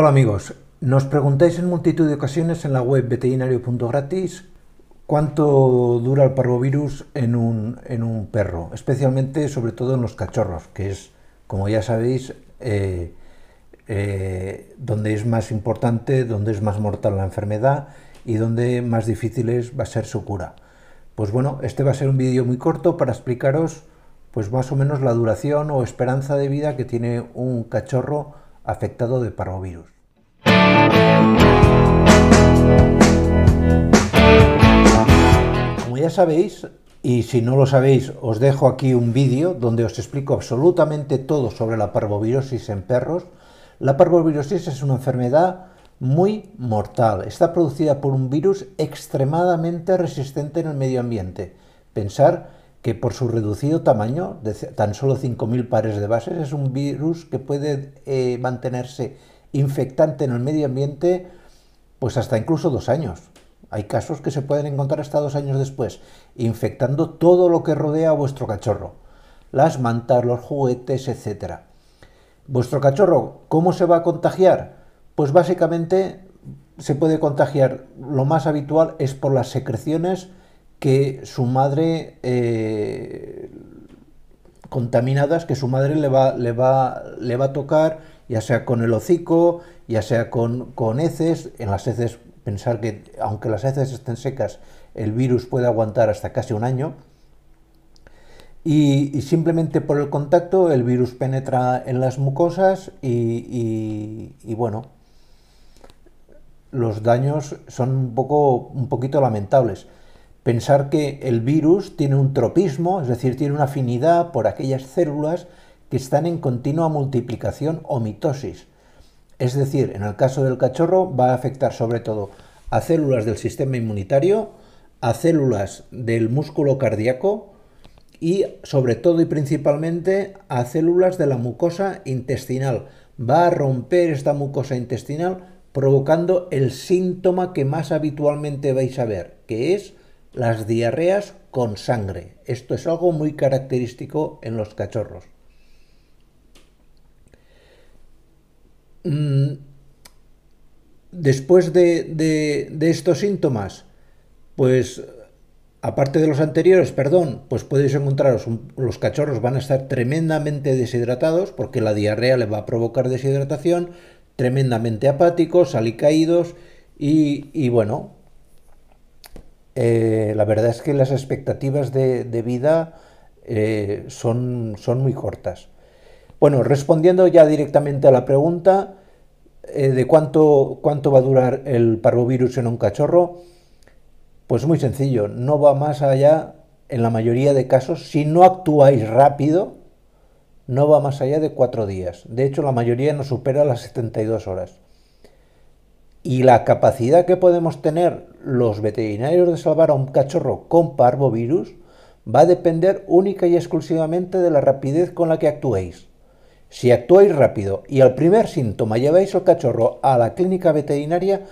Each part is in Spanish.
Hola amigos, nos preguntáis en multitud de ocasiones en la web veterinario.gratis cuánto dura el parvovirus en un, perro, especialmente sobre todo en los cachorros, que es, como ya sabéis, eh, eh, donde es más importante, donde es más mortal la enfermedad y donde más difícil es, va a ser su cura. Pues bueno, este va a ser un vídeo muy corto para explicaros pues más o menos la duración o esperanza de vida que tiene un cachorro afectado de parvovirus. Como ya sabéis, y si no lo sabéis, os dejo aquí un vídeo donde os explico absolutamente todo sobre la parvovirosis en perros. La parvovirosis es una enfermedad muy mortal. Está producida por un virus extremadamente resistente en el medio ambiente. Pensar que por su reducido tamaño, de tan solo 5.000 pares de bases, es un virus que puede eh, mantenerse infectante en el medio ambiente pues hasta incluso dos años. Hay casos que se pueden encontrar hasta dos años después, infectando todo lo que rodea a vuestro cachorro, las mantas, los juguetes, etc. ¿Vuestro cachorro cómo se va a contagiar? Pues básicamente se puede contagiar, lo más habitual es por las secreciones que su madre eh, contaminadas que su madre le va, a tocar, ya sea con el hocico, ya sea con, heces. En las heces, pensar que aunque las heces estén secas, el virus puede aguantar hasta casi un año. Y, simplemente por el contacto, el virus penetra en las mucosas y, y bueno, los daños son un, poco, un poquito lamentables pensar que el virus tiene un tropismo, es decir, tiene una afinidad por aquellas células que están en continua multiplicación o mitosis. Es decir, en el caso del cachorro va a afectar sobre todo a células del sistema inmunitario, a células del músculo cardíaco y sobre todo y principalmente a células de la mucosa intestinal. Va a romper esta mucosa intestinal provocando el síntoma que más habitualmente vais a ver, que es las diarreas con sangre. Esto es algo muy característico en los cachorros. Mm, después de, estos síntomas, pues aparte de los anteriores, perdón, pues podéis encontraros, los cachorros van a estar tremendamente deshidratados porque la diarrea les va a provocar deshidratación, tremendamente apáticos, alicaídos y, y bueno, eh, la verdad es que las expectativas de, vida eh, son, muy cortas. Bueno, respondiendo ya directamente a la pregunta eh, de cuánto, cuánto va a durar el parvovirus en un cachorro, pues muy sencillo, no va más allá, en la mayoría de casos, si no actuáis rápido, no va más allá de cuatro días. De hecho, la mayoría no supera las 72 horas. Y la capacidad que podemos tener los veterinarios de salvar a un cachorro con parvovirus va a depender única y exclusivamente de la rapidez con la que actuéis. Si actuáis rápido y al primer síntoma lleváis al cachorro a la clínica veterinaria,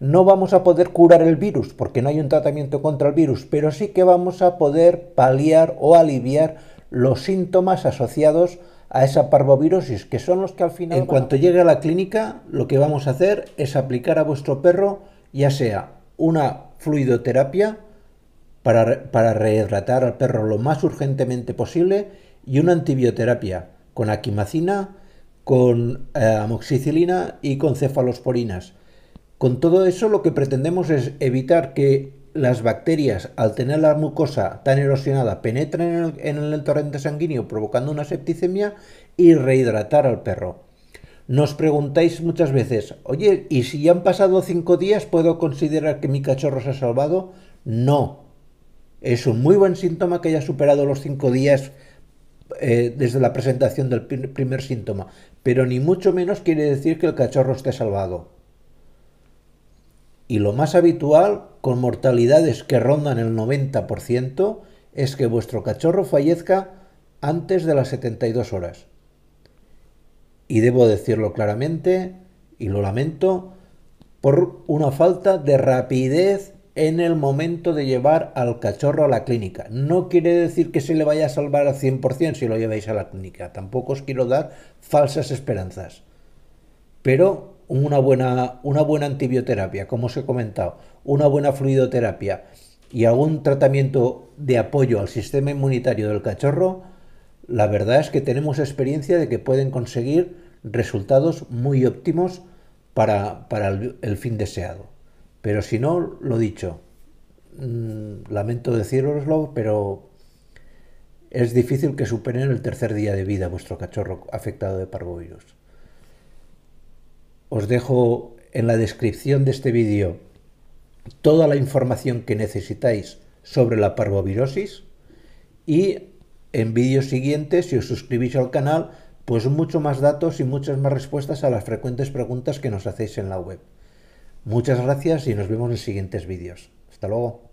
no vamos a poder curar el virus porque no hay un tratamiento contra el virus, pero sí que vamos a poder paliar o aliviar los síntomas asociados a esa parvovirosis, que son los que al final... En cuanto llegue a la clínica, lo que vamos a hacer es aplicar a vuestro perro ya sea una fluidoterapia para, para rehidratar al perro lo más urgentemente posible y una antibioterapia con aquimacina, con eh, amoxicilina y con cefalosporinas. Con todo eso lo que pretendemos es evitar que las bacterias, al tener la mucosa tan erosionada, penetran en el, torrente sanguíneo provocando una septicemia y rehidratar al perro. Nos preguntáis muchas veces, oye, ¿y si ya han pasado cinco días puedo considerar que mi cachorro se ha salvado? No. Es un muy buen síntoma que haya superado los cinco días eh, desde la presentación del primer síntoma, pero ni mucho menos quiere decir que el cachorro esté salvado y lo más habitual, con mortalidades que rondan el 90%, es que vuestro cachorro fallezca antes de las 72 horas. Y debo decirlo claramente, y lo lamento, por una falta de rapidez en el momento de llevar al cachorro a la clínica. No quiere decir que se le vaya a salvar al 100% si lo lleváis a la clínica. Tampoco os quiero dar falsas esperanzas. Pero una buena, una buena antibioterapia, como os he comentado, una buena fluidoterapia y algún tratamiento de apoyo al sistema inmunitario del cachorro, la verdad es que tenemos experiencia de que pueden conseguir resultados muy óptimos para, el, fin deseado. Pero si no, lo dicho, mm, lamento deciroslo, pero es difícil que superen el tercer día de vida vuestro cachorro afectado de parvovirus os dejo en la descripción de este vídeo toda la información que necesitáis sobre la parvovirosis y en vídeos siguientes, si os suscribís al canal, pues mucho más datos y muchas más respuestas a las frecuentes preguntas que nos hacéis en la web. Muchas gracias y nos vemos en siguientes vídeos. Hasta luego.